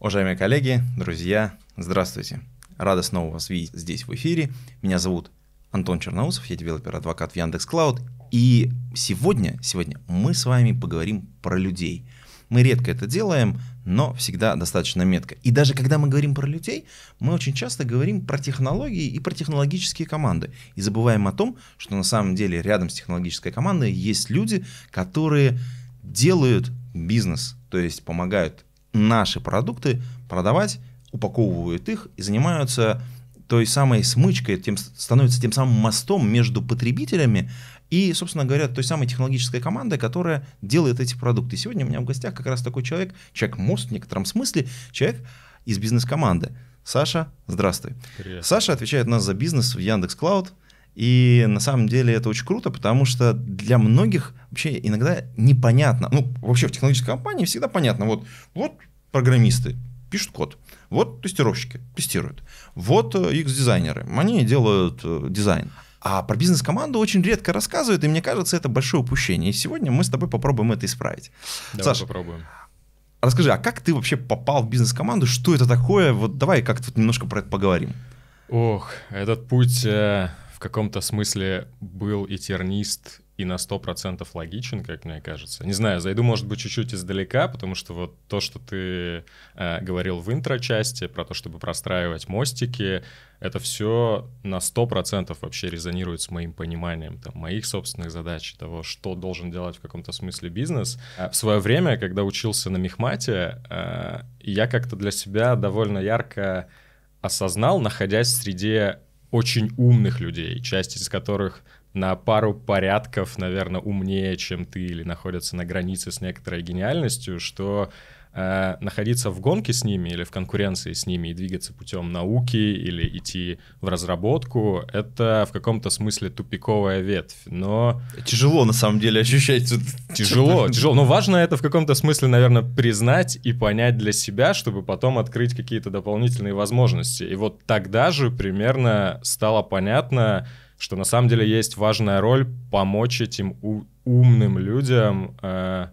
Уважаемые коллеги, друзья, здравствуйте. Рада снова вас видеть здесь в эфире. Меня зовут Антон Черноусов, я девелопер-адвокат в Яндекс.Клауд. И сегодня, сегодня мы с вами поговорим про людей. Мы редко это делаем, но всегда достаточно метко. И даже когда мы говорим про людей, мы очень часто говорим про технологии и про технологические команды. И забываем о том, что на самом деле рядом с технологической командой есть люди, которые делают бизнес, то есть помогают наши продукты продавать, упаковывают их и занимаются той самой смычкой, тем, становится тем самым мостом между потребителями и, собственно говоря, той самой технологической командой, которая делает эти продукты. Сегодня у меня в гостях как раз такой человек, человек-мост в некотором смысле, человек из бизнес-команды. Саша, здравствуй. Привет. Саша отвечает у нас за бизнес в Яндекс.Клауд. Клауд и на самом деле это очень круто, потому что для многих вообще иногда непонятно. Ну, вообще в технологической компании всегда понятно. Вот, вот программисты пишут код. Вот тестировщики тестируют. Вот UX-дизайнеры. Э, они делают э, дизайн. А про бизнес-команду очень редко рассказывают, и мне кажется, это большое упущение. И сегодня мы с тобой попробуем это исправить. Давай Саша, попробуем. Расскажи, а как ты вообще попал в бизнес-команду? Что это такое? Вот давай как-то немножко про это поговорим. Ох, этот путь э, каком-то смысле был и тернист, и на 100% логичен, как мне кажется. Не знаю, зайду, может быть, чуть-чуть издалека, потому что вот то, что ты э, говорил в интро-части, про то, чтобы простраивать мостики, это все на 100% вообще резонирует с моим пониманием там, моих собственных задач, того, что должен делать в каком-то смысле бизнес. А в свое время, когда учился на мехмате, э, я как-то для себя довольно ярко осознал, находясь в среде очень умных людей, часть из которых на пару порядков, наверное, умнее, чем ты, или находятся на границе с некоторой гениальностью, что Э, находиться в гонке с ними или в конкуренции с ними и двигаться путем науки или идти в разработку, это в каком-то смысле тупиковая ветвь, но... Тяжело, на самом деле, ощущать. Тяжело, тяжело, но важно это в каком-то смысле, наверное, признать и понять для себя, чтобы потом открыть какие-то дополнительные возможности. И вот тогда же примерно стало понятно, что на самом деле есть важная роль помочь этим умным людям э,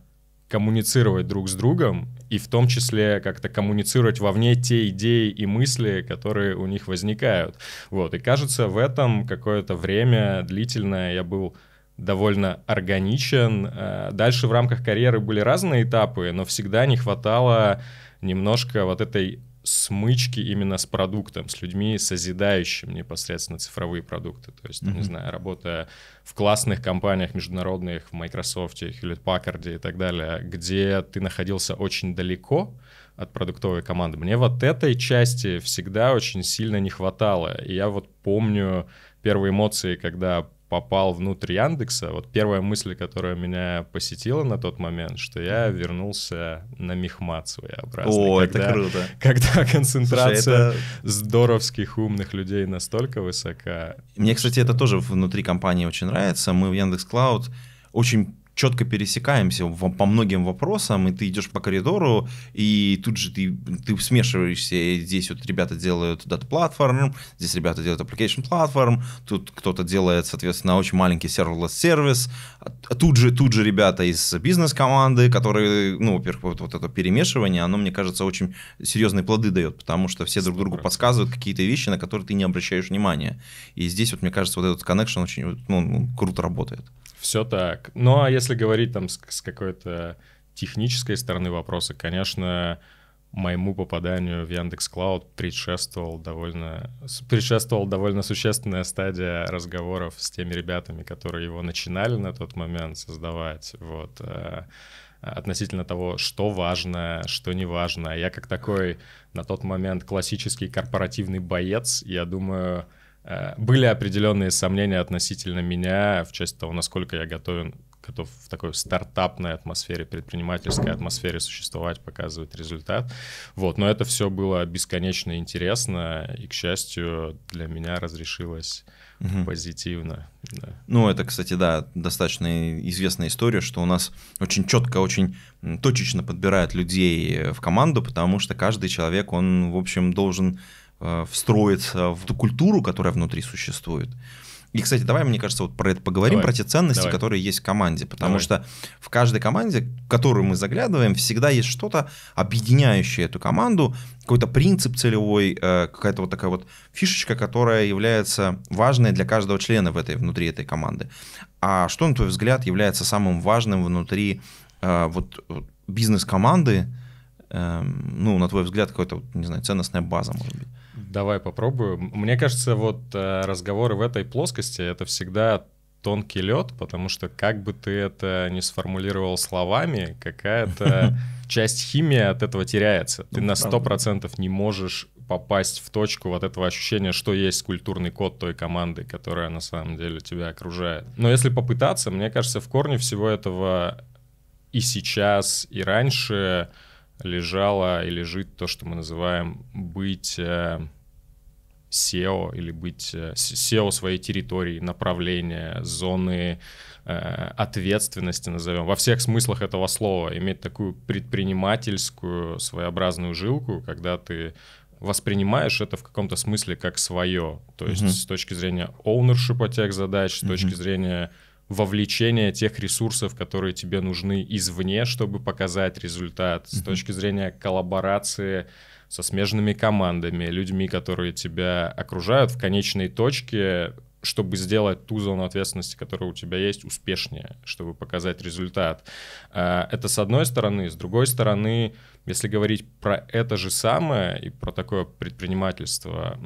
коммуницировать друг с другом и в том числе как-то коммуницировать вовне те идеи и мысли, которые у них возникают. Вот, и кажется, в этом какое-то время длительное я был довольно органичен. Э, дальше в рамках карьеры были разные этапы, но всегда не хватало немножко вот этой смычки именно с продуктом, с людьми, созидающими непосредственно цифровые продукты. То есть, mm-hmm. не знаю, работая в классных компаниях международных, в Microsoft, Hewlett Packard и так далее, где ты находился очень далеко от продуктовой команды. Мне вот этой части всегда очень сильно не хватало. И я вот помню первые эмоции, когда попал внутрь Яндекса, вот первая мысль, которая меня посетила на тот момент, что я вернулся на мехмат своеобразный. О, когда, это круто. Когда концентрация Слушай, это... здоровских умных людей настолько высока. Мне, кстати, это тоже внутри компании очень нравится. Мы в Яндекс Клауд очень четко пересекаемся по многим вопросам, и ты идешь по коридору, и тут же ты, ты смешиваешься, и здесь вот ребята делают дат платформ, здесь ребята делают application платформ, тут кто-то делает, соответственно, очень маленький serverless сервис, а тут же, тут же ребята из бизнес-команды, которые, ну, во-первых, вот, вот это перемешивание, оно, мне кажется, очень серьезные плоды дает, потому что все друг другу подсказывают какие-то вещи, на которые ты не обращаешь внимания. И здесь вот, мне кажется, вот этот connection очень ну, круто работает. Все так. Ну, а если говорить там с, с какой-то технической стороны вопроса, конечно, моему попаданию в Яндекс Клауд предшествовал довольно, предшествовал довольно существенная стадия разговоров с теми ребятами, которые его начинали на тот момент создавать. Вот э, относительно того, что важно, что не важно. А я как такой на тот момент классический корпоративный боец, я думаю, Э, были определенные сомнения относительно меня в части того, насколько я готовен, готов в такой стартапной атмосфере, предпринимательской атмосфере существовать, показывать результат. Вот, но это все было бесконечно интересно, и, к счастью, для меня разрешилось угу. позитивно. Да. Ну, это, кстати, да, достаточно известная история, что у нас очень четко, очень точечно подбирают людей в команду, потому что каждый человек, он, в общем, должен Э, встроиться в ту культуру, которая внутри существует. И, кстати, давай, мне кажется, вот про это поговорим, давай. про те ценности, давай. которые есть в команде. Потому давай. что в каждой команде, в которую мы заглядываем, всегда есть что-то, объединяющее эту команду, какой-то принцип целевой, э, какая-то вот такая вот фишечка, которая является важной для каждого члена в этой, внутри этой команды. А что, на твой взгляд, является самым важным внутри э, вот, бизнес-команды, эм, ну, на твой взгляд, какая-то, не знаю, ценностная база, может быть? Давай попробую. Мне кажется, вот э, разговоры в этой плоскости — это всегда тонкий лед, потому что как бы ты это не сформулировал словами, какая-то часть химии от этого теряется. Ты ну, на 100% не можешь попасть в точку вот этого ощущения, что есть культурный код той команды, которая на самом деле тебя окружает. Но если попытаться, мне кажется, в корне всего этого и сейчас, и раньше лежало и лежит то, что мы называем быть э, SEO или быть э, SEO своей территории, направления, зоны э, ответственности, назовем, во всех смыслах этого слова, иметь такую предпринимательскую своеобразную жилку, когда ты воспринимаешь это в каком-то смысле как свое, то есть mm-hmm. с точки зрения ownership тех задач, с mm-hmm. точки зрения вовлечения тех ресурсов, которые тебе нужны извне, чтобы показать результат, mm-hmm. с точки зрения коллаборации со смежными командами, людьми, которые тебя окружают в конечной точке, чтобы сделать ту зону ответственности, которая у тебя есть, успешнее, чтобы показать результат. А, это с одной стороны. С другой стороны, если говорить про это же самое и про такое предпринимательство,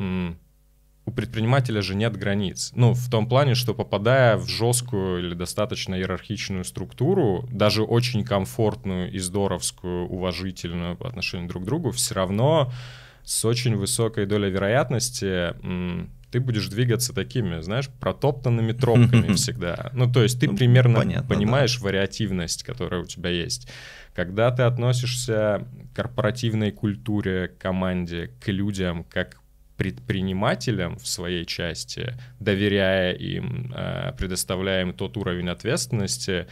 у предпринимателя же нет границ. Ну, в том плане, что попадая в жесткую или достаточно иерархичную структуру, даже очень комфортную и здоровскую, уважительную по отношению друг к другу, все равно с очень высокой долей вероятности ты будешь двигаться такими, знаешь, протоптанными тропками всегда. Ну, то есть ты ну, примерно понятно, понимаешь да. вариативность, которая у тебя есть. Когда ты относишься к корпоративной культуре, к команде, к людям, как предпринимателям в своей части, доверяя им, э, предоставляя им тот уровень ответственности,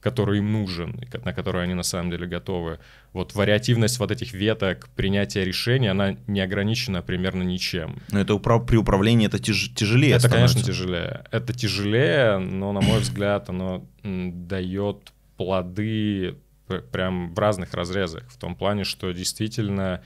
который им нужен, на который они на самом деле готовы. Вот вариативность вот этих веток принятия решений, она не ограничена примерно ничем. Но это управ... при управлении это тяж... тяжелее Это, становится. конечно, тяжелее. Это тяжелее, но, на мой взгляд, оно дает плоды прям в разных разрезах. В том плане, что действительно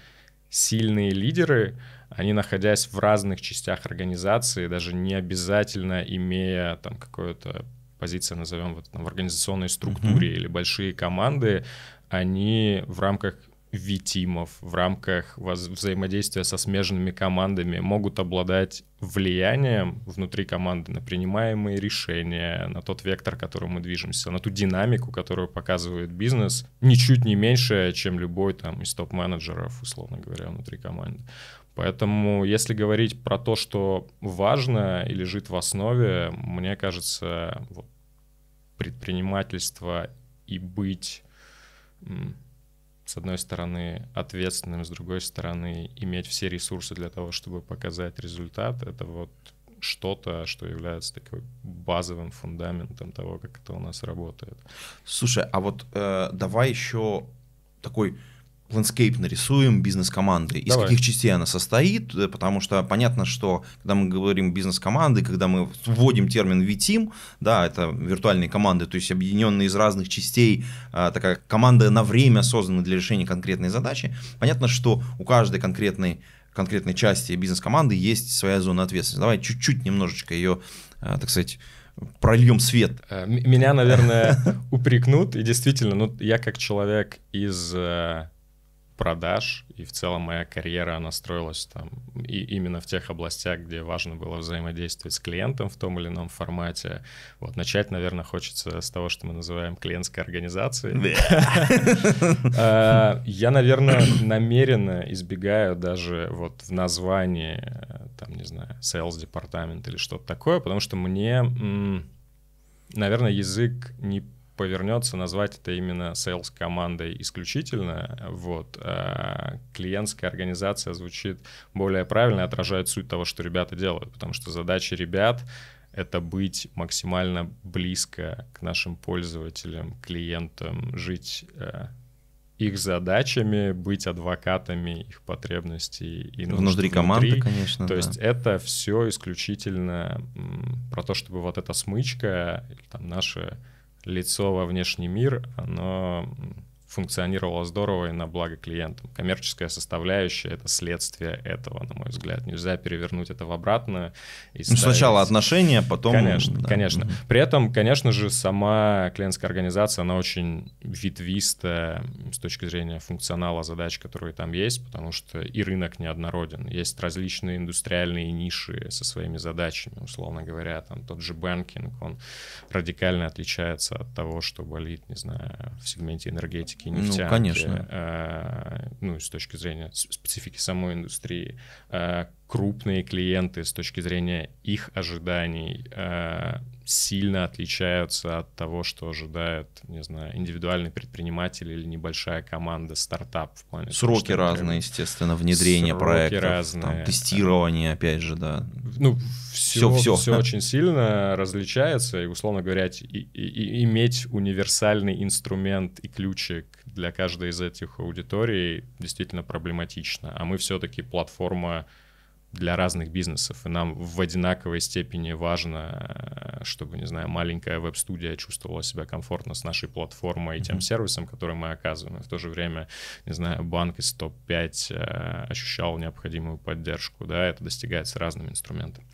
сильные лидеры — они, находясь в разных частях организации, даже не обязательно имея там какую то позицию, назовем вот там, в организационной структуре mm-hmm. или большие команды, они в рамках витимов, в рамках взаимодействия со смежными командами могут обладать влиянием внутри команды на принимаемые решения, на тот вектор, которым мы движемся, на ту динамику, которую показывает бизнес, ничуть не меньше, чем любой там из топ-менеджеров, условно говоря, внутри команды. Поэтому, если говорить про то, что важно и лежит в основе, мне кажется, вот, предпринимательство и быть, с одной стороны, ответственным, с другой стороны, иметь все ресурсы для того, чтобы показать результат, это вот что-то, что является такой базовым фундаментом того, как это у нас работает. Слушай, а вот э, давай еще такой ландскейп нарисуем бизнес-команды. Из каких частей она состоит? Э, потому что понятно, что когда мы говорим бизнес-команды, когда мы вводим термин V-Team, да, это виртуальные команды, то есть объединенные из разных частей, а, такая команда на время создана для решения конкретной задачи. Понятно, что у каждой конкретной конкретной части бизнес-команды есть своя зона ответственности. Давай чуть-чуть немножечко ее, а, так сказать, прольем свет. Э, меня, наверное, упрекнут, и действительно, ну, я как человек из э, продаж, и в целом моя карьера, она строилась там и именно в тех областях, где важно было взаимодействовать с клиентом в том или ином формате. Вот начать, наверное, хочется с того, что мы называем клиентской организацией. Э, я, наверное, намеренно избегаю даже вот в названии, э, там, не знаю, sales департамент или что-то такое, потому что мне, наверное, язык не повернется назвать это именно sales командой исключительно. Вот. Э, клиентская организация звучит более правильно, отражает суть того, что ребята делают, потому что задача ребят это быть максимально близко к нашим пользователям, клиентам, жить э, их задачами, быть адвокатами их потребностей и нужд внутри команды, конечно. То да. есть это все исключительно про то, чтобы вот эта смычка, там наши лицо во внешний мир, оно функционировала здорово и на благо клиентам. Коммерческая составляющая — это следствие этого, на мой взгляд. Нельзя перевернуть это в обратное. И ну, сначала отношения, потом... Конечно, да. конечно. Угу. При этом, конечно же, сама клиентская организация, она очень ветвистая с точки зрения функционала задач, которые там есть, потому что и рынок неоднороден. Есть различные индустриальные ниши со своими задачами, условно говоря. Там тот же банкинг, он радикально отличается от того, что болит, не знаю, в сегменте энергетики нефтяники, ну, нефтянки. Ну, конечно. Э, ну, с точки зрения специфики самой индустрии. Э, крупные клиенты с точки зрения их ожиданий э, сильно отличаются от того, что ожидает, не знаю, индивидуальный предприниматель или небольшая команда, стартап в плане. Сроки того, разные, естественно, внедрение Сроки проектов, разные. Там, тестирование, опять же, да. Ну, все, все, все. все очень сильно различается, и, условно говоря, и, и, и иметь универсальный инструмент и ключик для каждой из этих аудиторий действительно проблематично. А мы все-таки платформа для разных бизнесов, и нам в одинаковой степени важно, э, чтобы, не знаю, маленькая веб-студия чувствовала себя комфортно с нашей платформой и тем mm-hmm. сервисом, который мы оказываем, и в то же время, не знаю, банк из топ-5 э, ощущал необходимую поддержку, да, это достигается разными инструментами.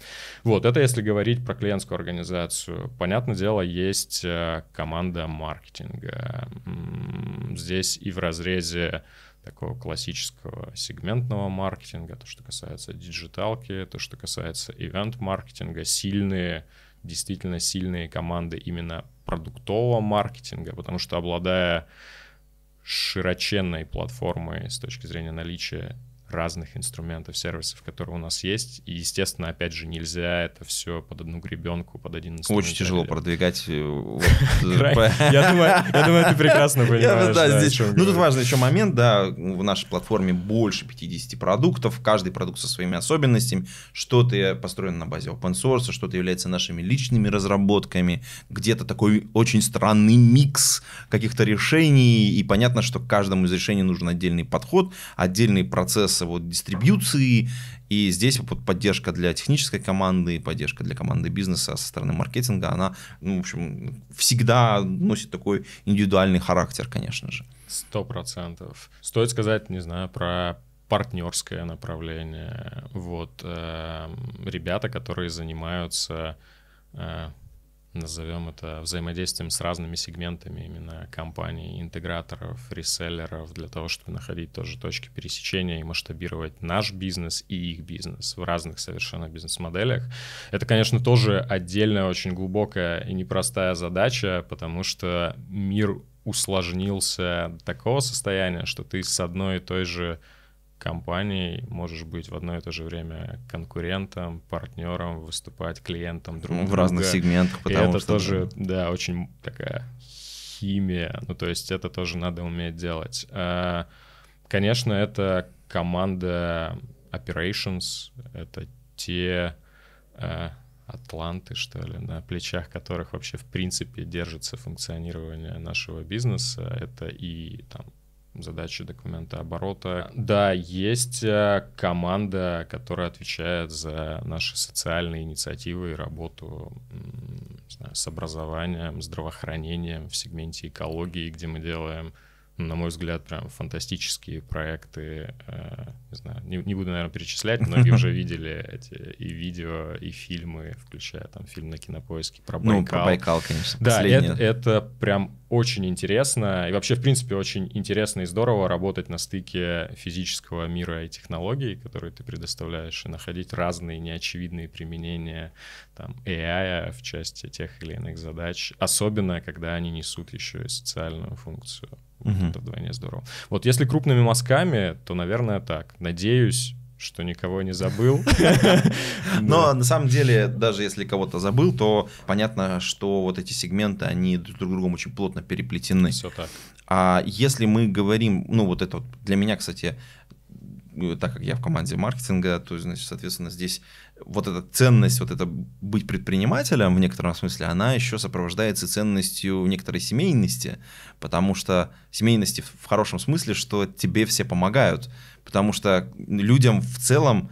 Вот, это если говорить про клиентскую организацию. Понятное дело, есть э, команда маркетинга. Здесь и в разрезе такого классического сегментного маркетинга, то, что касается диджиталки, то, что касается ивент-маркетинга, сильные, действительно сильные команды именно продуктового маркетинга, потому что обладая широченной платформой с точки зрения наличия разных инструментов, сервисов, которые у нас есть. И, естественно, опять же, нельзя это все под одну гребенку, под один инструмент. Очень тяжело продвигать. Э, э, я думаю, ты прекрасно понимаешь. Ну, тут важный еще момент, да, в нашей платформе больше 50 продуктов, каждый продукт со своими особенностями, что-то построено на базе open source, что-то является нашими личными разработками, где-то такой очень странный микс каких-то решений, и понятно, что каждому из решений нужен отдельный подход, отдельный процесс касается вот дистрибьюции, и здесь вот поддержка для технической команды, поддержка для команды бизнеса со стороны маркетинга, она, ну, в общем, всегда носит такой индивидуальный характер, конечно же. Сто процентов. Стоит сказать, не знаю, про партнерское направление. Вот э, ребята, которые занимаются э, назовем это взаимодействием с разными сегментами именно компаний, интеграторов, реселлеров, для того, чтобы находить тоже точки пересечения и масштабировать наш бизнес и их бизнес в разных совершенно бизнес-моделях. Это, конечно, тоже отдельная, очень глубокая и непростая задача, потому что мир усложнился до такого состояния, что ты с одной и той же компаний можешь быть в одно и то же время конкурентом, партнером, выступать клиентом друг ну, в друга. разных сегментах, потому и это что тоже, да, очень такая химия. Ну то есть это тоже надо уметь делать. А, конечно, это команда operations, это те а, атланты, что ли, на плечах которых вообще в принципе держится функционирование нашего бизнеса. Это и там задачи документа оборота. А, да, есть э, команда, которая отвечает за наши социальные инициативы и работу знаю, с образованием, здравоохранением в сегменте экологии, где мы делаем на мой взгляд, прям фантастические проекты. Э, не знаю, не, не буду, наверное, перечислять, многие уже видели эти и видео, и фильмы, включая там фильм на кинопоиске про Байкал. Ну, про Байкал, конечно. Да, это, это прям очень интересно. И вообще, в принципе, очень интересно и здорово работать на стыке физического мира и технологий, которые ты предоставляешь, и находить разные неочевидные применения там, AI в части тех или иных задач, особенно когда они несут еще и социальную функцию. Угу. Это вдвойне здорово. Вот если крупными мазками, то, наверное, так. Надеюсь, что никого не забыл. Но на самом деле, даже если кого-то забыл, то понятно, что вот эти сегменты, они друг с другом очень плотно переплетены. Все так. А если мы говорим, ну вот это вот для меня, кстати, так как я в команде маркетинга, то, значит, соответственно, здесь вот эта ценность, вот это быть предпринимателем в некотором смысле, она еще сопровождается ценностью некоторой семейности, Потому что семейности в хорошем смысле, что тебе все помогают. Потому что людям в целом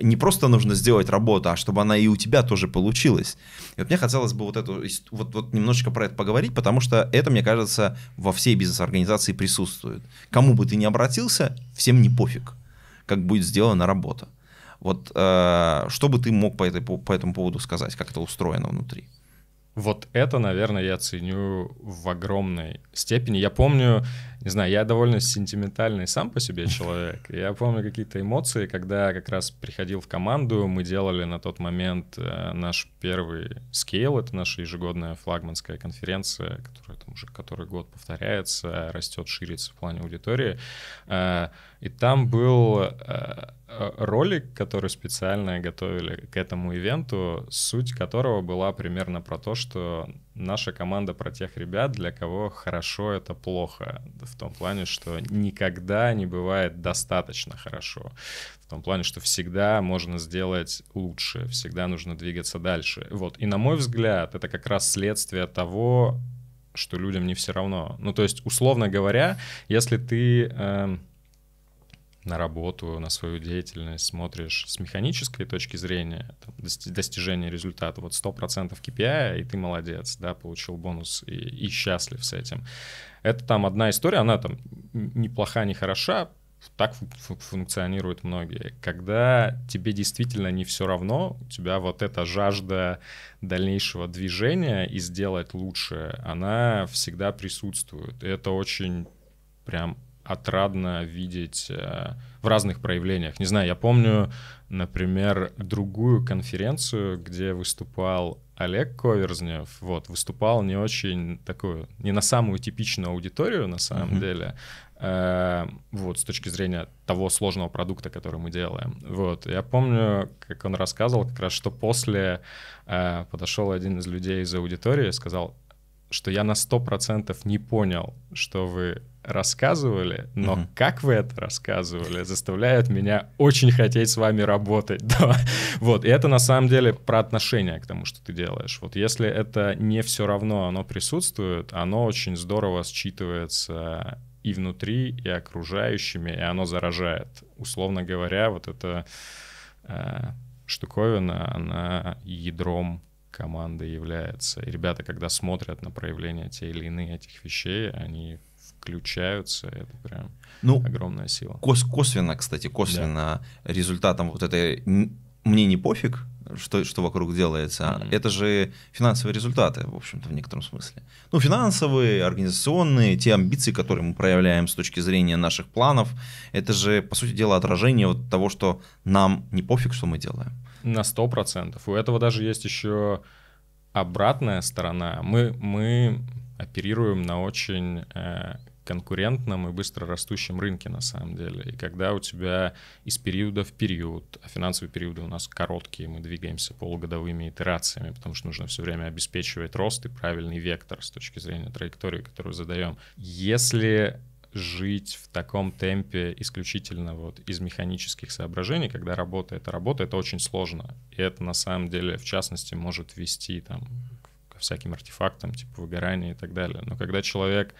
не просто нужно сделать работу, а чтобы она и у тебя тоже получилась. И вот мне хотелось бы вот эту, вот, вот немножечко про это поговорить, потому что это, мне кажется, во всей бизнес-организации присутствует. Кому бы ты ни обратился, всем не пофиг, как будет сделана работа. Вот э, что бы ты мог по, этой, по, по этому поводу сказать, как это устроено внутри? Вот это, наверное, я ценю в огромной степени. Я помню, не знаю, я довольно сентиментальный сам по себе человек. Я помню какие-то эмоции, когда как раз приходил в команду, мы делали на тот момент э, наш первый скейл, это наша ежегодная флагманская конференция, которая там уже который год повторяется, растет, ширится в плане аудитории. Э, и там был э, ролик, который специально готовили к этому ивенту, суть которого была примерно про то, что наша команда про тех ребят, для кого хорошо это плохо, в том плане, что никогда не бывает достаточно хорошо, в том плане, что всегда можно сделать лучше, всегда нужно двигаться дальше. Вот, и на мой взгляд, это как раз следствие того, что людям не все равно. Ну, то есть, условно говоря, если ты... Э, на работу, на свою деятельность смотришь с механической точки зрения, там, достижения результата, вот 100% KPI, и ты молодец, да, получил бонус и, и счастлив с этим. Это там одна история, она там неплоха, не хороша, так функционируют многие. Когда тебе действительно не все равно, у тебя вот эта жажда дальнейшего движения и сделать лучше, она всегда присутствует. И это очень прям отрадно видеть э, в разных проявлениях. Не знаю, я помню, например, другую конференцию, где выступал Олег Коверзнев, вот, выступал не очень такую, не на самую типичную аудиторию, на самом mm-hmm. деле, э, вот, с точки зрения того сложного продукта, который мы делаем. Вот, я помню, как он рассказывал как раз, что после э, подошел один из людей из аудитории и сказал, что я на 100% не понял, что вы рассказывали, но угу. как вы это рассказывали, заставляет меня очень хотеть с вами работать. Да. Вот, и это на самом деле про отношение к тому, что ты делаешь. Вот если это не все равно, оно присутствует, оно очень здорово считывается и внутри, и окружающими, и оно заражает. Условно говоря, вот эта э, штуковина, она ядром команды является. И ребята, когда смотрят на проявление те или иные этих вещей, они включаются, это прям ну, огромная сила. Кос косвенно, кстати, косвенно да. результатом вот этой «мне не пофиг», что, что вокруг делается. Mm-hmm. Это же финансовые результаты, в общем-то, в некотором смысле. Ну, финансовые, организационные, те амбиции, которые мы проявляем с точки зрения наших планов, это же, по сути дела, отражение вот того, что нам не пофиг, что мы делаем. На 100%. У этого даже есть еще обратная сторона. Мы, мы оперируем на очень э, конкурентном и быстро растущем рынке на самом деле. И когда у тебя из периода в период, а финансовые периоды у нас короткие, мы двигаемся полугодовыми итерациями, потому что нужно все время обеспечивать рост и правильный вектор с точки зрения траектории, которую задаем. Если жить в таком темпе исключительно вот из механических соображений, когда работа — это работа, это очень сложно. И это на самом деле, в частности, может вести там, всяким артефактам, типа выгорания и так далее. Но когда человек,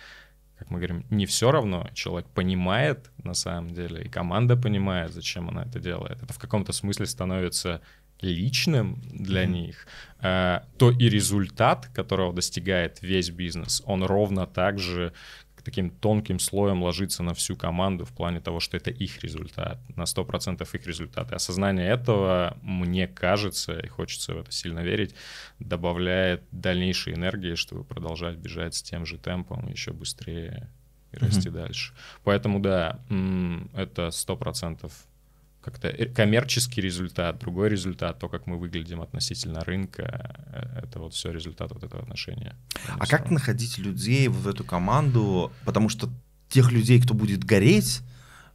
как мы говорим, не все равно, человек понимает на самом деле, и команда понимает, зачем она это делает, это в каком-то смысле становится личным для mm-hmm. них, э, то и результат, которого достигает весь бизнес, он ровно так же таким тонким слоем ложится на всю команду в плане того, что это их результат, на 100% их результат. И осознание этого, мне кажется, и хочется в это сильно верить, добавляет дальнейшей энергии, чтобы продолжать бежать с тем же темпом, еще быстрее и расти mm-hmm. дальше. Поэтому да, это сто процентов как-то коммерческий результат, другой результат, то, как мы выглядим относительно рынка, э, это вот все результат вот этого отношения. А как находить людей в эту команду? Потому что тех людей, кто будет гореть,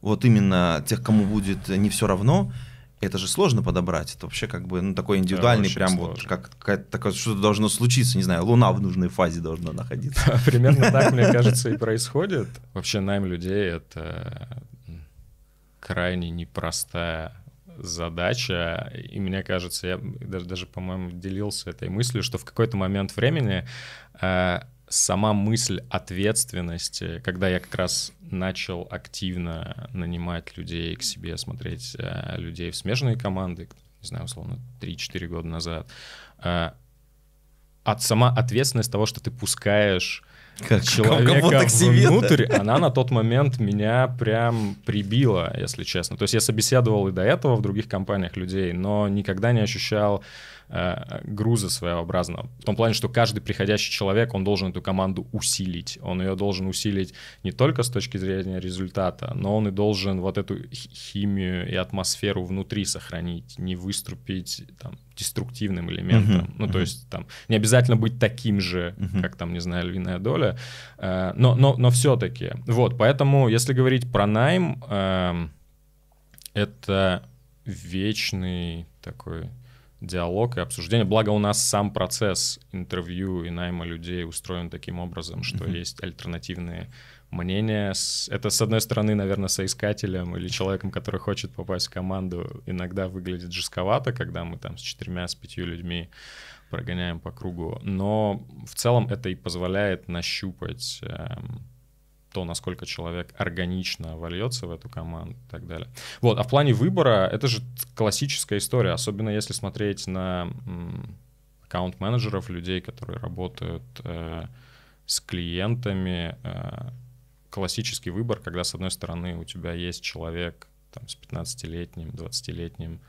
вот именно тех, кому будет не все равно, это же сложно подобрать. Это вообще как бы ну, такой индивидуальный, да, прям сложно. вот как, как такое, что-то должно случиться, не знаю, луна в нужной фазе должна находиться. Примерно так, мне кажется, и происходит. Вообще найм людей — это крайне непростая задача. И мне кажется, я даже, даже по-моему, делился этой мыслью, что в какой-то момент времени э, сама мысль ответственности, когда я как раз начал активно нанимать людей к себе, смотреть э, людей в смежные команды, не знаю, условно, 3-4 года назад, э, от сама ответственность того, что ты пускаешь как человека внутрь, она на тот момент меня прям прибила, если честно. То есть я собеседовал и до этого в других компаниях людей, но никогда не ощущал Э, груза своеобразного. В том плане, что каждый приходящий человек, он должен эту команду усилить. Он ее должен усилить не только с точки зрения результата, но он и должен вот эту химию и атмосферу внутри сохранить, не выступить там, деструктивным элементом. Uh-huh, ну, uh-huh. то есть там не обязательно быть таким же, uh-huh. как там, не знаю, львиная доля, э, но, но, но все-таки. Вот, поэтому, если говорить про найм, э, это вечный такой диалог и обсуждение. Благо у нас сам процесс интервью и найма людей устроен таким образом, что mm-hmm. есть альтернативные мнения. Это, с одной стороны, наверное, соискателем или человеком, который хочет попасть в команду, иногда выглядит жестковато, когда мы там с четырьмя, с пятью людьми прогоняем по кругу. Но в целом это и позволяет нащупать... Эм, то, насколько человек органично вольется в эту команду и так далее. Вот, а в плане выбора, это же классическая история, особенно если смотреть на аккаунт-менеджеров, людей, которые работают э, с клиентами, э, классический выбор, когда, с одной стороны, у тебя есть человек там, с 15-летним, 20-летним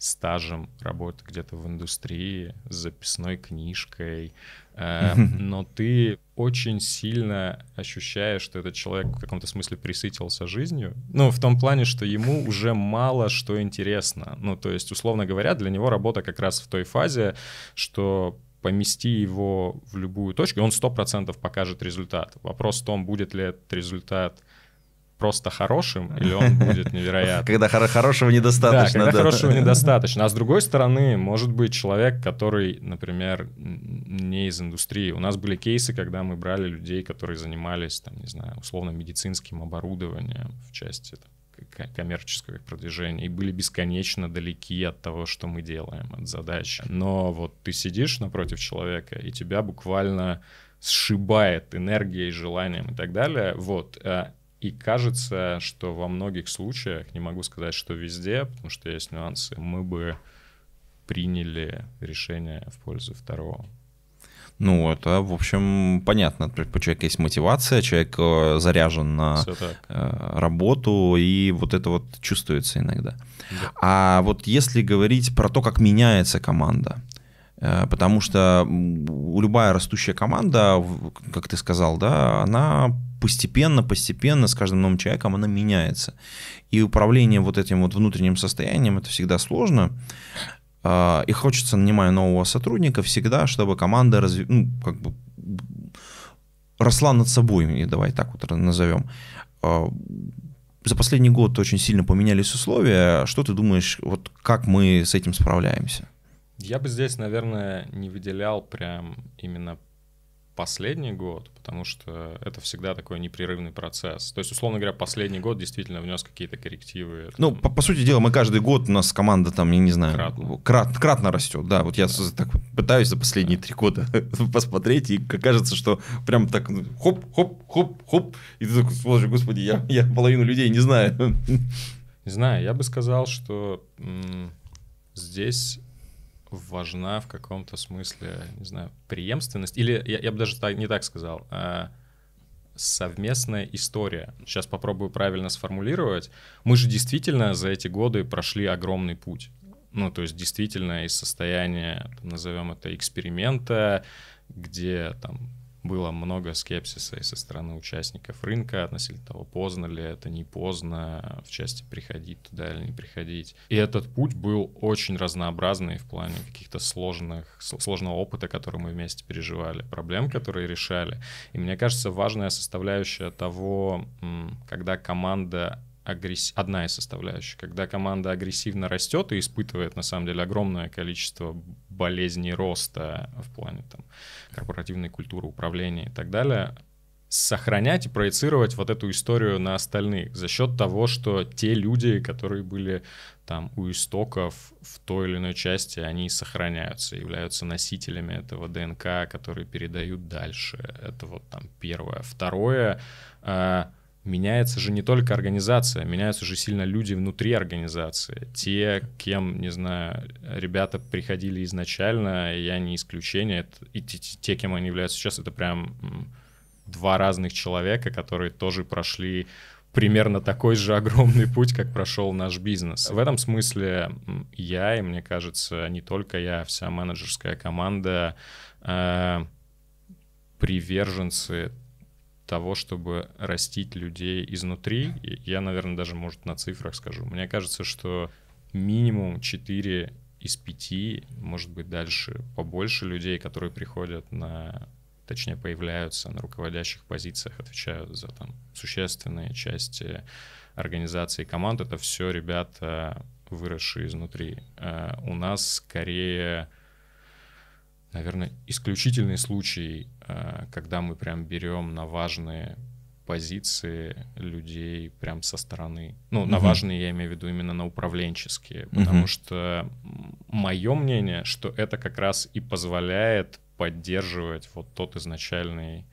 стажем работы где-то в индустрии, с записной книжкой, э, но ты очень сильно ощущаешь, что этот человек в каком-то смысле присытился жизнью. Ну, в том плане, что ему уже мало что интересно. Ну, то есть, условно говоря, для него работа как раз в той фазе, что помести его в любую точку, и он 100% покажет результат. Вопрос в том, будет ли этот результат просто хорошим, или он будет невероятным. Когда хорошего недостаточно. когда хорошего недостаточно. А с другой стороны, может быть человек, который, например, не из индустрии. У нас были кейсы, когда мы брали людей, которые занимались, там, не знаю, условно медицинским оборудованием в части коммерческого их продвижения и были бесконечно далеки от того, что мы делаем, от задачи. Но вот ты сидишь напротив человека, и тебя буквально сшибает энергией, желанием и так далее. Вот. Э, и кажется, что во многих случаях, не могу сказать, что везде, потому что есть нюансы, мы бы приняли решение в пользу второго. Ну, это, в общем, понятно. У человека есть мотивация, человек э, заряжен на э, работу, и вот это вот чувствуется иногда. Да. А вот если говорить про то, как меняется команда, Э, потому что любая растущая команда, как ты сказал, да, она постепенно, постепенно с каждым новым человеком она меняется. И управление вот этим вот внутренним состоянием, это всегда сложно. Э, и хочется, нанимая нового сотрудника, всегда, чтобы команда разв... ну, как бы росла над собой, и давай так вот назовем. Э, за последний год очень сильно поменялись условия. Что ты думаешь, вот как мы с этим справляемся? Я бы здесь, наверное, не выделял прям именно последний год, потому что это всегда такой непрерывный процесс. То есть, условно говоря, последний год действительно внес какие-то коррективы. Там... Ну, по, по сути дела, мы каждый год, у нас команда там, я не знаю, кратно, крат, кратно растет, да. Вот я да. так пытаюсь за последние да. три года посмотреть, и кажется, что прям так хоп-хоп-хоп-хоп, ну, и ты такой смотришь, господи, я, я половину людей не знаю. Не знаю, я бы сказал, что здесь важна в каком-то смысле, не знаю, преемственность, или я, я бы даже так, не так сказал, а совместная история. Сейчас попробую правильно сформулировать. Мы же действительно за эти годы прошли огромный путь. Ну, то есть действительно из состояния, назовем это, эксперимента, где там было много скепсиса и со стороны участников рынка относительно того, поздно ли это, не поздно, в части приходить туда или не приходить. И этот путь был очень разнообразный в плане каких-то сложных, сложного опыта, который мы вместе переживали, проблем, которые решали. И мне кажется, важная составляющая того, когда команда агресс... одна из составляющих. Когда команда агрессивно растет и испытывает, на самом деле, огромное количество болезней роста в плане там, корпоративной культуры, управления и так далее, сохранять и проецировать вот эту историю на остальных за счет того, что те люди, которые были там у истоков в той или иной части, они сохраняются, являются носителями этого ДНК, которые передают дальше. Это вот там первое. Второе, а, меняется же не только организация, меняются же сильно люди внутри организации. Те, кем, не знаю, ребята приходили изначально, я не исключение, и те, кем они являются сейчас, это прям два разных человека, которые тоже прошли примерно такой же огромный путь, как прошел наш бизнес. В этом смысле я и, мне кажется, не только я, вся менеджерская команда, э, приверженцы того, чтобы растить людей изнутри. Я, наверное, даже, может, на цифрах скажу. Мне кажется, что минимум 4 из 5, может быть, дальше побольше людей, которые приходят на точнее появляются на руководящих позициях, отвечают за там существенные части организации команд. Это все ребята, выросшие изнутри. Э, у нас скорее наверное, исключительный случай, а, когда мы прям берем на важные позиции людей прям со стороны. Ну, на угу. важные я имею в виду именно на управленческие, потому угу. что мое мнение, что это как раз и позволяет поддерживать вот тот изначальный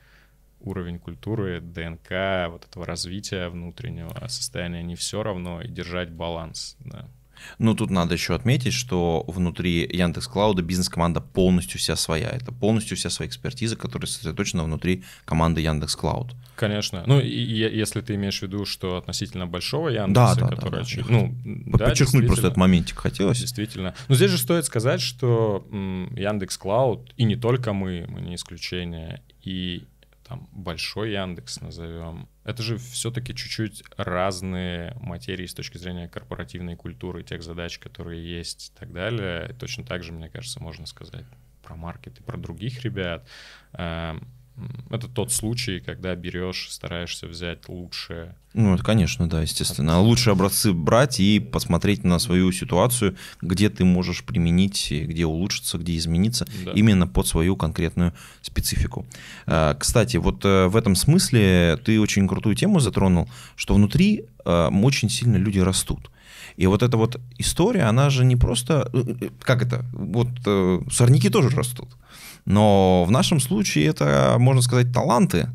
уровень культуры, ДНК, вот этого развития внутреннего, состояния не все равно и держать баланс. Да. Ну, тут надо еще отметить, что внутри Яндекс Клауда бизнес-команда полностью вся своя. Это полностью вся своя экспертиза, которая сосредоточена внутри команды Яндекс Клауд. Конечно. Ну, и, и, если ты имеешь в виду, что относительно большого Яндекса, да, да, который... Да, да. Ну, да, подчеркнуть просто этот моментик хотелось. Действительно. Но здесь же стоит сказать, что Яндекс Клауд, и не только мы, мы не исключение, и там большой Яндекс назовем. Это же все-таки чуть-чуть разные материи с точки зрения корпоративной культуры, тех задач, которые есть и так далее. И точно так же, мне кажется, можно сказать про маркет и про других ребят. Эм, это тот случай, когда берешь, стараешься взять лучшее. Ну, это, конечно, да, естественно. А лучшие образцы брать и посмотреть на свою ситуацию, где ты можешь применить, где улучшиться, где измениться, да. именно под свою конкретную специфику. А, кстати, вот э, в этом смысле ты очень крутую тему затронул, что внутри э, очень сильно люди растут. И вот эта вот история, она же не просто... Э, как это? Вот сорняки тоже растут. Но в нашем случае это, можно сказать, таланты.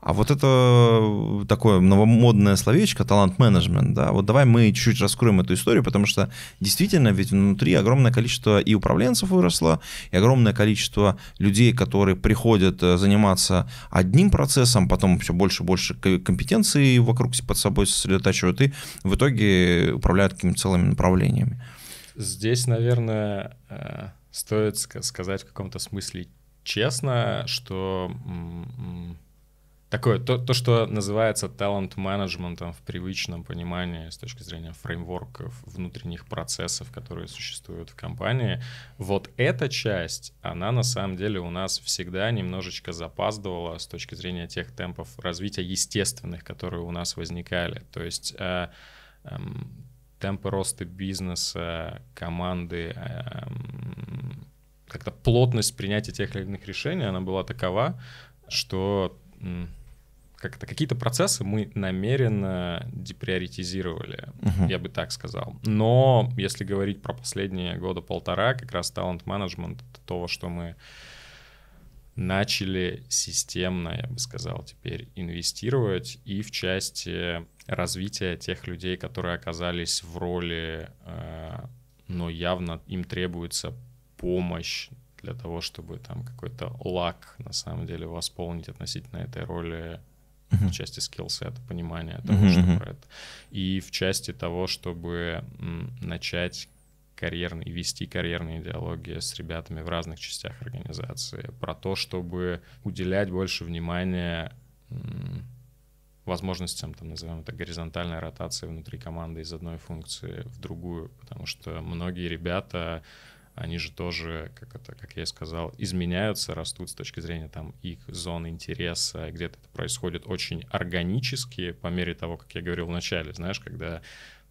А вот это такое новомодное словечко талант-менеджмент, да, вот давай мы чуть-чуть раскроем эту историю, потому что действительно ведь внутри огромное количество и управленцев выросло, и огромное количество людей, которые приходят э, заниматься одним процессом, потом все больше и больше компетенции вокруг под собой сосредотачивают и в итоге управляют какими-то целыми направлениями. Здесь, наверное, э, стоит сказать в каком-то смысле честно, что такое, то, то, что называется талант-менеджментом в привычном понимании с точки зрения фреймворков, внутренних процессов, которые существуют в компании, вот эта часть, она на самом деле у нас всегда немножечко запаздывала с точки зрения тех темпов развития естественных, которые у нас возникали. То есть э, э, темпы роста бизнеса, команды, э, как-то плотность принятия тех или иных решений, она была такова, что как-то какие-то процессы мы намеренно деприоритизировали, uh-huh. я бы так сказал. Но если говорить про последние года полтора, как раз талант-менеджмент — это то, что мы начали системно, я бы сказал, теперь инвестировать и в части развития тех людей, которые оказались в роли, э, но явно им требуется помощь для того, чтобы там какой-то лак на самом деле восполнить относительно этой роли в части скиллсета, понимания того, uh-huh. что про это. И в части того, чтобы начать карьерный, вести карьерные диалоги с ребятами в разных частях организации, про то, чтобы уделять больше внимания возможностям, там, назовем это, горизонтальной ротации внутри команды из одной функции в другую, потому что многие ребята они же тоже, как это, как я и сказал, изменяются, растут с точки зрения там их зон интереса, где-то это происходит очень органически по мере того, как я говорил в начале, знаешь, когда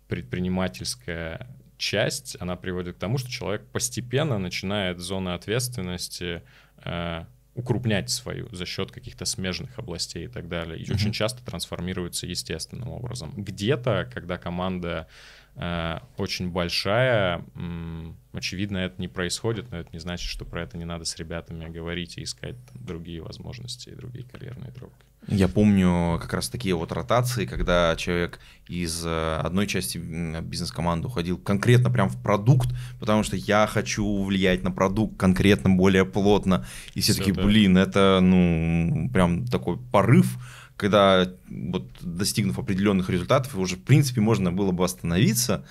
предпринимательская часть, она приводит к тому, что человек постепенно начинает зоны ответственности э, укрупнять свою за счет каких-то смежных областей и так далее. И mm-hmm. очень часто трансформируется естественным образом. Где-то, когда команда э, очень большая, м, очевидно, это не происходит, но это не значит, что про это не надо с ребятами говорить и искать там, другие возможности и другие карьерные тропки. Я помню как раз такие вот ротации, когда человек из э, одной части бизнес-команды уходил конкретно прям в продукт, потому что я хочу влиять на продукт конкретно более плотно. И все, все такие, да. блин, это ну прям такой порыв, когда вот достигнув определенных результатов, уже в принципе можно было бы остановиться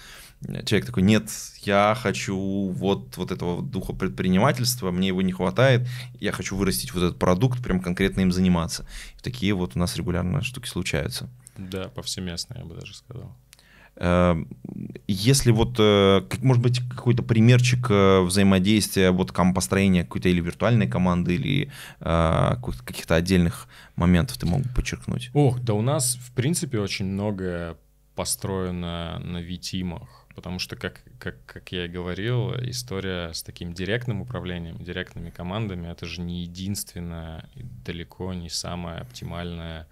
человек такой, нет, я хочу вот, вот этого духа предпринимательства, мне его не хватает, я хочу вырастить вот этот продукт, прям конкретно им заниматься. И такие вот у нас регулярно штуки случаются. Да, повсеместно, я бы даже сказал. Эм, если вот, э, может быть, какой-то примерчик э, взаимодействия, вот построения какой-то или виртуальной команды, или э, каких-то отдельных моментов ты мог бы подчеркнуть? Ох, да у нас, в принципе, очень много построено на витимах Потому что, как, как, как я и говорил, история с таким директным управлением, директными командами, это же не единственная, далеко не самая оптимальная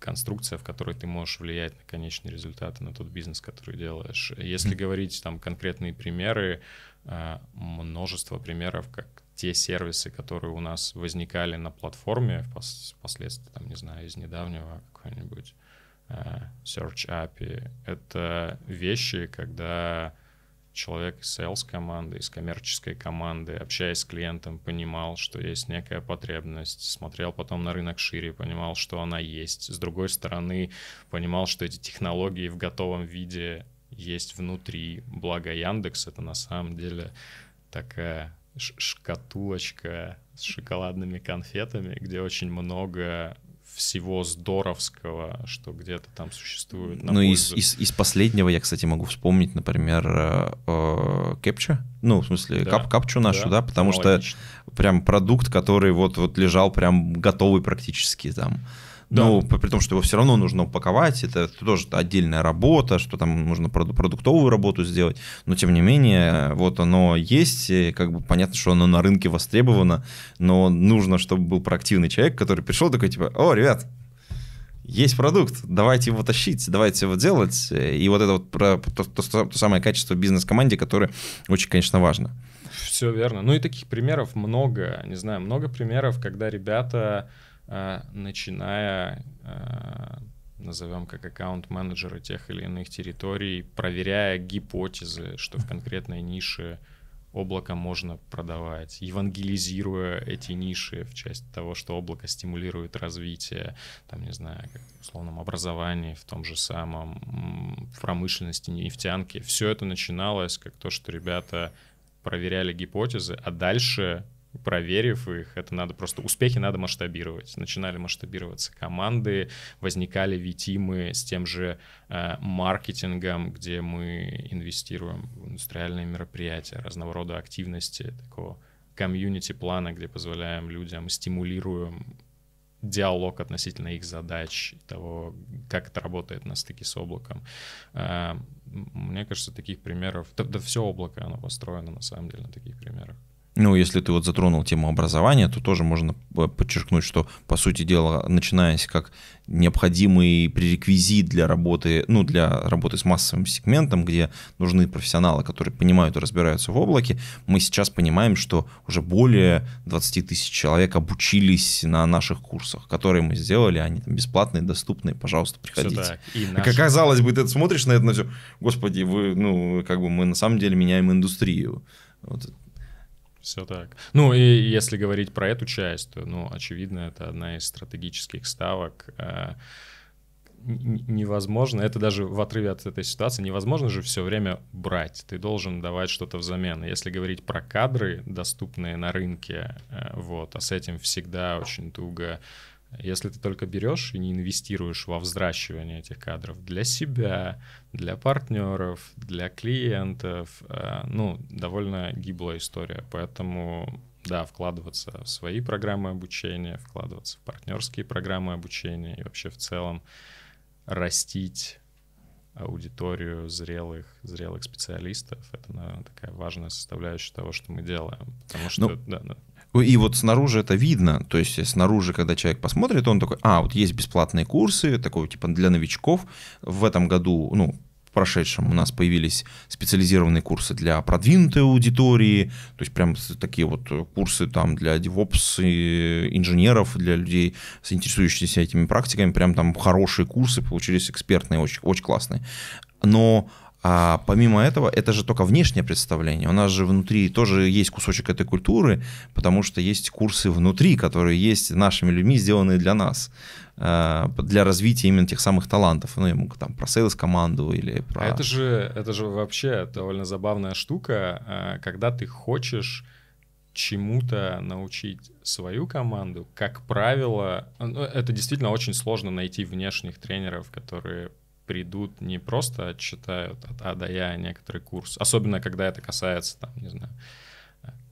конструкция, в которой ты можешь влиять на конечные результаты, на тот бизнес, который делаешь. Если говорить там конкретные примеры, э, множество примеров, как те сервисы, которые у нас возникали на платформе, впоследствии, там, не знаю, из недавнего какой-нибудь Э, search API. Это вещи, когда человек из sales команды, из коммерческой команды, общаясь с клиентом, понимал, что есть некая потребность, смотрел потом на рынок шире, понимал, что она есть. С другой стороны, понимал, что эти технологии в готовом виде есть внутри. Благо Яндекс — это на самом деле такая шкатулочка с шоколадными конфетами, где очень много всего здоровского, что где-то там существует. ну, пользу. из, из, из последнего я, кстати, могу вспомнить, например, э, э Ну, в смысле, да, кап, капчу нашу, да, да потому аналогично. что прям продукт, который вот, вот лежал прям готовый практически там. Да. Ну, при том, что его все равно нужно упаковать, это тоже отдельная работа, что там нужно продуктовую работу сделать, но тем не менее, вот оно есть, как бы понятно, что оно на рынке востребовано, но нужно, чтобы был проактивный человек, который пришел такой, типа, о, ребят, есть продукт, давайте его тащить, давайте его делать. И вот это вот про, то, то, то, то самое качество бизнес-команде, которое очень, конечно, важно. Все верно. Ну и таких примеров много, не знаю, много примеров, когда ребята Э, начиная, э, назовем как аккаунт-менеджера тех или иных территорий, проверяя гипотезы, что в конкретной нише облако можно продавать, евангелизируя эти ниши в части того, что облако стимулирует развитие, там, не знаю, как в условном образовании, в том же самом, промышленности, нефтянке. Все это начиналось как то, что ребята проверяли гипотезы, а дальше проверив их, это надо просто, успехи надо масштабировать. Начинали масштабироваться команды, возникали витимы с тем же э, маркетингом, где мы инвестируем в индустриальные мероприятия, разного рода активности, такого комьюнити-плана, где позволяем людям, стимулируем диалог относительно их задач, того, как это работает на стыке с облаком. Э, мне кажется, таких примеров, да, да все облако, оно построено на самом деле на таких примерах. Ну, если ты вот затронул тему образования, то тоже можно подчеркнуть, что, по сути дела, начинаясь как необходимый пререквизит для работы, ну, для работы с массовым сегментом, где нужны профессионалы, которые понимают и разбираются в облаке, мы сейчас понимаем, что уже более 20 тысяч человек обучились на наших курсах, которые мы сделали, они там бесплатные, доступные, пожалуйста, приходите. Сюда. И наши... Как оказалось бы, ты смотришь на это на все, господи, вы, ну, как бы мы на самом деле меняем индустрию. Вот все так. Ну и если говорить про эту часть, то, ну, очевидно, это одна из стратегических ставок. Э, невозможно, это даже в отрыве от этой ситуации, невозможно же все время брать. Ты должен давать что-то взамен. Если говорить про кадры, доступные на рынке, э, вот, а с этим всегда очень туго если ты только берешь и не инвестируешь во взращивание этих кадров для себя, для партнеров, для клиентов, э, ну, довольно гиблая история. Поэтому, да, вкладываться в свои программы обучения, вкладываться в партнерские программы обучения и вообще в целом растить аудиторию зрелых, зрелых специалистов. Это, наверное, такая важная составляющая того, что мы делаем. Потому ну, что, ну, да, да. Ну, и вот снаружи это видно, то есть э, снаружи, когда человек посмотрит, он такой, а, вот есть бесплатные курсы, такой типа для новичков. В этом году, ну, в прошедшем у нас появились специализированные курсы для продвинутой аудитории, то есть прям такие вот э, курсы там для DevOps, и э, инженеров, для людей, с интересующихся этими практиками, прям там хорошие курсы получились экспертные, очень, очень классные. Но а помимо этого, это же только внешнее представление. У нас же внутри тоже есть кусочек этой культуры, потому что есть курсы внутри, которые есть нашими людьми, сделанные для нас, э, для развития именно тех самых талантов. Ну, я могу там про сейлс-команду или про... это же, это же вообще довольно забавная штука, э, когда ты хочешь чему-то научить свою команду, как правило, э, ну, это действительно очень сложно найти внешних тренеров, которые придут, не просто отчитают от А до Я некоторый курс, особенно когда это касается, там, не знаю,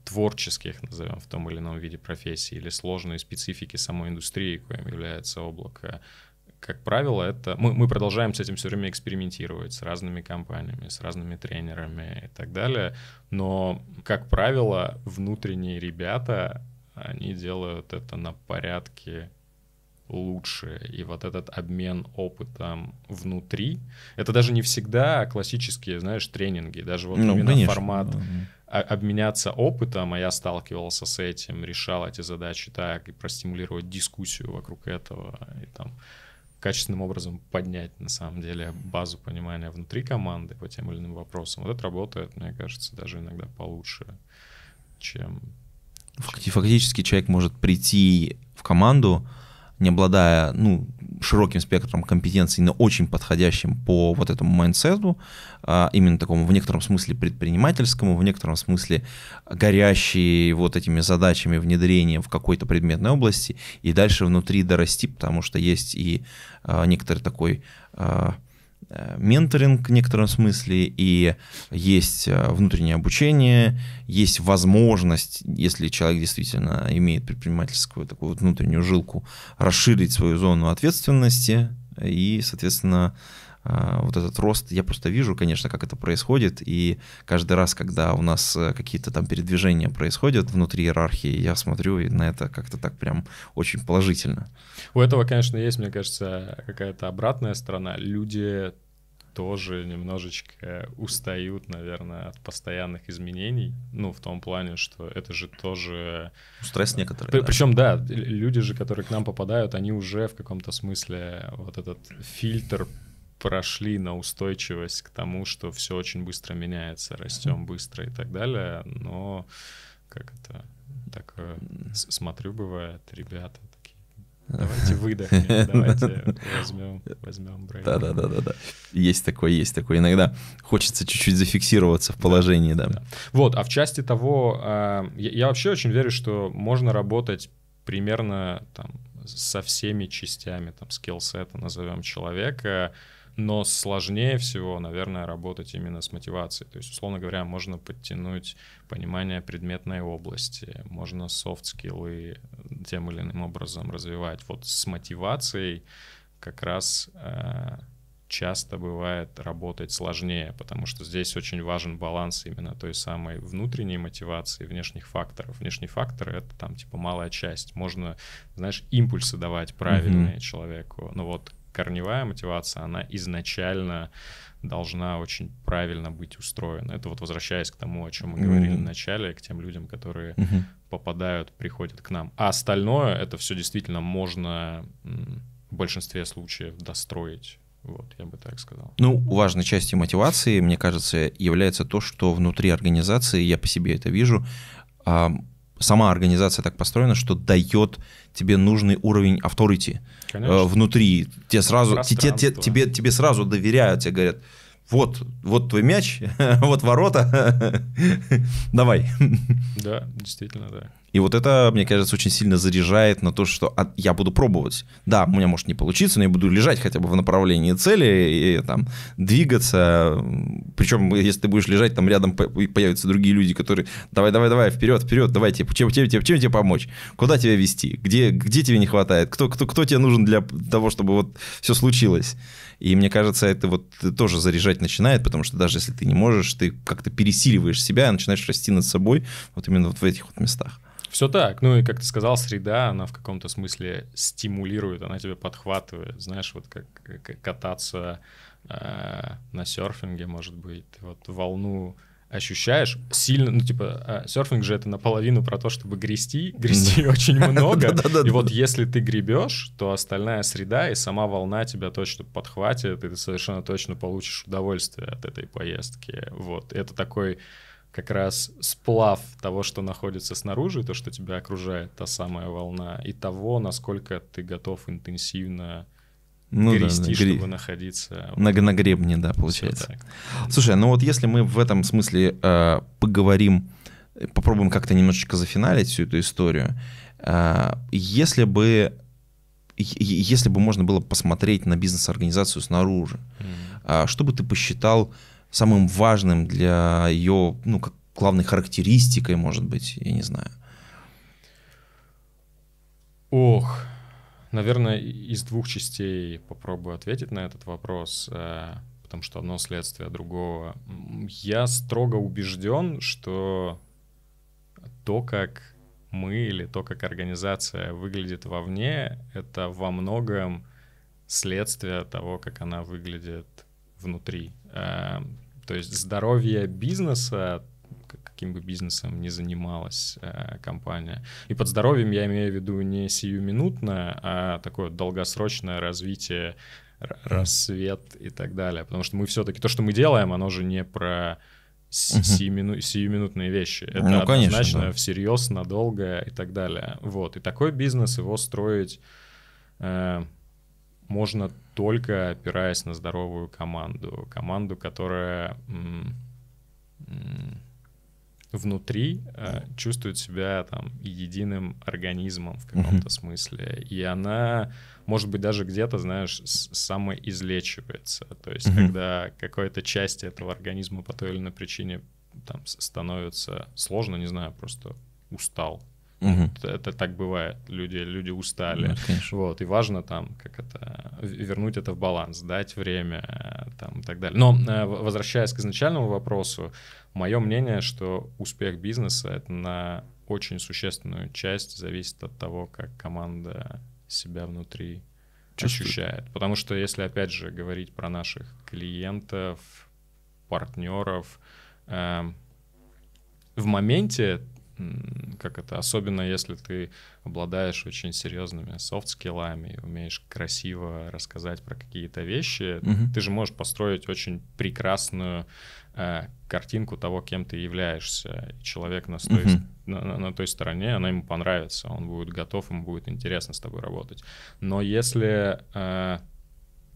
творческих, назовем, в том или ином виде профессии, или сложной специфики самой индустрии, коим является облако, как правило, это мы, мы продолжаем с этим все время экспериментировать с разными компаниями, с разными тренерами и так далее. Но, как правило, внутренние ребята, они делают это на порядке лучше. И вот этот обмен опытом внутри, это даже не всегда классические, знаешь, тренинги, даже вот ну, именно конечно. формат угу. обменяться опытом, а я сталкивался с этим, решал эти задачи так и простимулировать дискуссию вокруг этого и там качественным образом поднять, на самом деле, базу понимания внутри команды по тем или иным вопросам. Вот это работает, мне кажется, даже иногда получше, чем... Фактически человек может прийти в команду, не обладая ну, широким спектром компетенций, но очень подходящим по вот этому майндсету, а, именно такому в некотором смысле предпринимательскому, в некотором смысле горящий вот этими задачами внедрения в какой-то предметной области и дальше внутри дорасти, потому что есть и а, некоторый такой а, Э, менторинг в некотором смысле, и есть э, внутреннее обучение, есть возможность, если человек действительно имеет предпринимательскую такую внутреннюю жилку, расширить свою зону ответственности и, соответственно, Э, вот этот рост, я просто вижу, конечно, как это происходит, и каждый раз, когда у нас э, какие-то там передвижения происходят внутри иерархии, я смотрю и на это как-то так прям очень положительно. У этого, конечно, есть, мне кажется, какая-то обратная сторона. Люди тоже немножечко устают, наверное, от постоянных изменений. Ну, в том плане, что это же тоже... Ну, стресс некоторые. При, да. Причем, да, люди же, которые к нам попадают, они уже в каком-то смысле вот этот фильтр прошли на устойчивость к тому, что все очень быстро меняется, растем быстро и так далее, но как это, так э, смотрю, бывает, ребята такие, давайте выдохнем, давайте возьмем, возьмем брейк. Да-да-да-да. да. Есть такое, есть такое. Иногда хочется чуть-чуть зафиксироваться в положении, да. да. Вот, а в части того, а, я вообще очень верю, что можно работать примерно там со всеми частями, там, скиллсета, назовем человека, но сложнее всего, наверное, работать именно с мотивацией. То есть, условно говоря, можно подтянуть понимание предметной области, можно софт-скиллы тем или иным образом развивать. Вот с мотивацией как раз э, часто бывает работать сложнее, потому что здесь очень важен баланс именно той самой внутренней мотивации внешних факторов. Внешние факторы — это там типа малая часть. Можно, знаешь, импульсы давать правильные mm-hmm. человеку. Но вот корневая мотивация, она изначально должна очень правильно быть устроена. Это вот возвращаясь к тому, о чем мы говорили mm-hmm. в начале, к тем людям, которые mm-hmm. попадают, приходят к нам. А остальное это все действительно можно в большинстве случаев достроить. Вот, я бы так сказал. Ну, важной частью мотивации, мне кажется, является то, что внутри организации, я по себе это вижу, сама организация так построена, что дает тебе нужный уровень авторити э, внутри. Тебе сразу, тебе тебе, тебе сразу доверяют, тебе говорят, вот, вот твой мяч, вот ворота, давай. Да, действительно, да. И вот это, мне кажется, очень сильно заряжает на то, что а, я буду пробовать. Да, у меня может не получиться, но я буду лежать хотя бы в направлении цели и, там двигаться. Причем, если ты будешь лежать, там рядом появятся другие люди, которые давай, давай, давай, вперед, вперед, давайте, чем, тебе, чем, чем тебе помочь? Куда тебя вести? Где, где тебе не хватает? Кто, кто, кто тебе нужен для того, чтобы вот все случилось? И мне кажется, это вот тоже заряжать начинает, потому что даже если ты не можешь, ты как-то пересиливаешь себя, начинаешь расти над собой вот именно вот в этих вот местах. Все так. Ну и, как ты сказал, среда, она в каком-то смысле стимулирует, она тебя подхватывает. Знаешь, вот как, как кататься э, на серфинге, может быть, вот волну ощущаешь сильно, ну, типа, а, серфинг же это наполовину про то, чтобы грести, грести очень много, и вот если ты гребешь, то остальная среда и сама волна тебя точно подхватит, и ты совершенно точно получишь удовольствие от этой поездки, вот, это такой как раз сплав того, что находится снаружи, то, что тебя окружает, та самая волна, и того, насколько ты готов интенсивно ну, грести, да, чтобы гри... находиться. На, на гребне, да, получается. Слушай, ну вот если мы в этом смысле э, поговорим, попробуем как-то немножечко зафиналить всю эту историю. Э, если бы если бы можно было посмотреть на бизнес-организацию снаружи, mm-hmm. что бы ты посчитал самым важным для ее, ну, как главной характеристикой, может быть, я не знаю? Ох, наверное, из двух частей попробую ответить на этот вопрос, э, потому что одно следствие другого. Я строго убежден, что то, как мы или то, как организация выглядит вовне, это во многом следствие того, как она выглядит внутри. Эм, то есть здоровье бизнеса, каким бы бизнесом ни занималась э, компания. И под здоровьем я имею в виду не сиюминутное, а такое долгосрочное развитие, рассвет и так далее. Потому что мы все-таки, то, что мы делаем, оно же не про сиюминутные вещи. Это ну, конечно, однозначно да. всерьез, надолго и так далее. Вот. И такой бизнес, его строить э, можно только опираясь на здоровую команду. Команду, которая внутри э, чувствует себя там единым организмом в каком-то смысле. И она, может быть, даже где-то, знаешь, самоизлечивается. То есть, когда какая то часть этого организма по той или иной причине там становится сложно, не знаю, просто устал Угу. Это, это так бывает. Люди, люди устали. Ну, вот, и важно там, как это, вернуть это в баланс, дать время э, там, и так далее. Но э, возвращаясь к изначальному вопросу, мое мнение, что успех бизнеса это на очень существенную часть зависит от того, как команда себя внутри Чувствует. ощущает. Потому что если, опять же, говорить про наших клиентов, партнеров, э, в моменте как это, особенно если ты обладаешь очень серьезными софт-скиллами, умеешь красиво рассказать про какие-то вещи, Mm-hmm. ты же можешь построить очень прекрасную э, картинку того, кем ты являешься. человек на, той, Mm-hmm. на, на, на той стороне, она ему понравится, он будет готов, ему будет интересно с тобой работать. Но если э,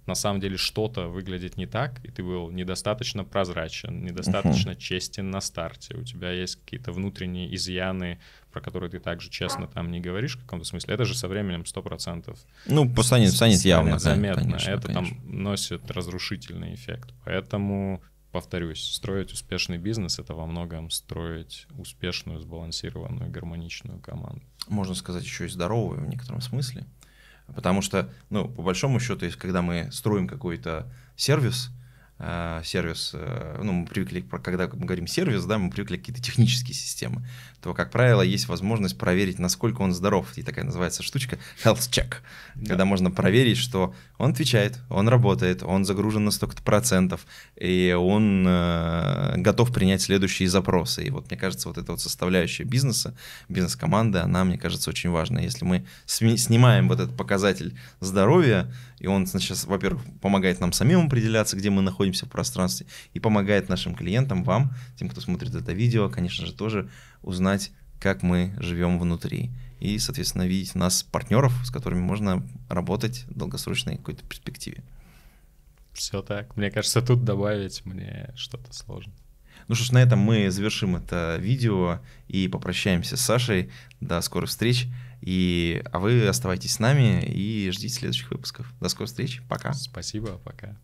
на самом деле что-то выглядит не так, и ты был недостаточно прозрачен, недостаточно uh-huh. честен на старте, у тебя есть какие-то внутренние изъяны, про которые ты также честно там не говоришь в каком-то смысле. Это же со временем 100%. Ну, постанет станет явно. Заметно. конечно, это конечно. там носит разрушительный эффект. Поэтому, повторюсь, строить успешный бизнес — это во многом строить успешную, сбалансированную, гармоничную команду. Можно сказать, еще и здоровую в некотором смысле. Потому что, ну, по большому счету, если когда мы строим какой-то сервис, Э, сервис, э, ну, мы привыкли, когда мы говорим сервис, да, мы привыкли какие-то технические системы, то, как правило, есть возможность проверить, насколько он здоров. И такая называется штучка health check, да. когда можно проверить, что он отвечает, он работает, он загружен на столько-то процентов, и он э, готов принять следующие запросы. И вот, мне кажется, вот эта вот составляющая бизнеса, бизнес-команды, она, мне кажется, очень важна. Если мы снимаем вот этот показатель здоровья, и он, значит, во-первых, помогает нам самим определяться, где мы находимся, находимся в пространстве и помогает нашим клиентам, вам, тем, кто смотрит это видео, конечно же, тоже узнать, как мы живем внутри. И, соответственно, видеть нас партнеров, с которыми можно работать в долгосрочной какой-то перспективе. Все так. Мне кажется, тут добавить мне что-то сложно. Ну что ж, на этом мы завершим это видео и попрощаемся с Сашей. До скорых встреч. И, а вы оставайтесь с нами и ждите следующих выпусков. До скорых встреч. Пока. Спасибо. Пока.